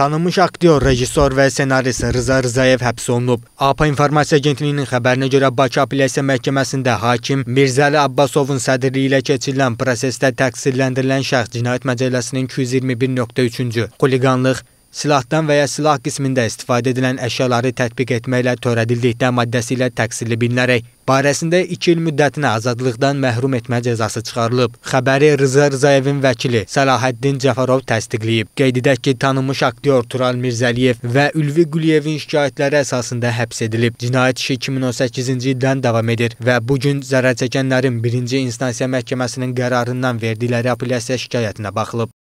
Tanınmış aktyor, rejissor və senarist Rıza Rızayev həbs olunub. APA İnformasiya Agentliyinin xəbərinə görə Bakı Apellyasiya Məhkəməsində hakim Mirzəli Abbasovun sədrliyi ilə keçirilən prosesdə təqsirləndirilən şəxs Cinayət Məcəlləsinin 221.3-cü xuliqanlıq Silahdan və ya silah qismində istifadə edilən əşyaları tətbiq etməklə törədildikdə maddəsi ilə təqsirli bilinərək barəsində 2 il müddətinə azadlıqdan məhrum etmə cəzası çıxarılıb. Xəbəri Rıza Rızayevin vəkili Səlahəddin Cəfərov təsdiqləyib. Qeyd edək ki, tanınmış aktyor Tural Mirzəliyev və Ülvi Quliyevin şikayətləri əsasında həbs edilib. Cinayət işi 2018-ci ildən davam edir və bu gün zərər çəkənlərin birinci instansiya məhkəməsinin qərarından verdikləri apelyasiya şikayətinə baxılıb.